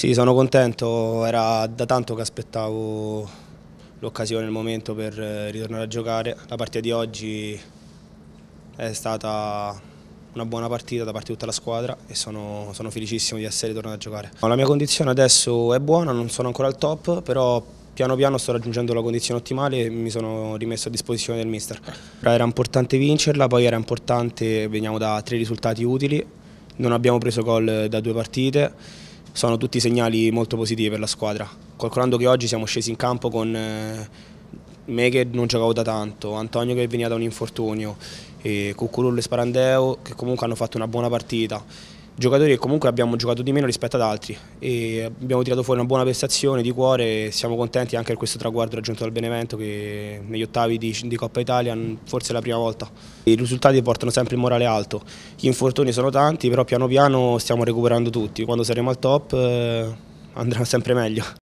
Sì, sono contento, era da tanto che aspettavo l'occasione, il momento per eh, ritornare a giocare. La partita di oggi è stata una buona partita da parte di tutta la squadra e sono, sono felicissimo di essere tornato a giocare. La mia condizione adesso è buona, non sono ancora al top, però piano piano sto raggiungendo la condizione ottimale e mi sono rimesso a disposizione del mister. Era importante vincerla, poi era importante, veniamo da tre risultati utili, non abbiamo preso gol da due partite sono tutti segnali molto positivi per la squadra. Calcolando che oggi siamo scesi in campo con eh, me che non giocavo da tanto, Antonio che veniva da un infortunio, e Cucurullo e Sparandeo che comunque hanno fatto una buona partita giocatori che comunque abbiamo giocato di meno rispetto ad altri e abbiamo tirato fuori una buona prestazione di cuore e siamo contenti anche per questo traguardo raggiunto dal Benevento che negli ottavi di, di Coppa Italia forse è la prima volta. I risultati portano sempre il morale alto, gli infortuni sono tanti però piano piano stiamo recuperando tutti, quando saremo al top eh, andrà sempre meglio.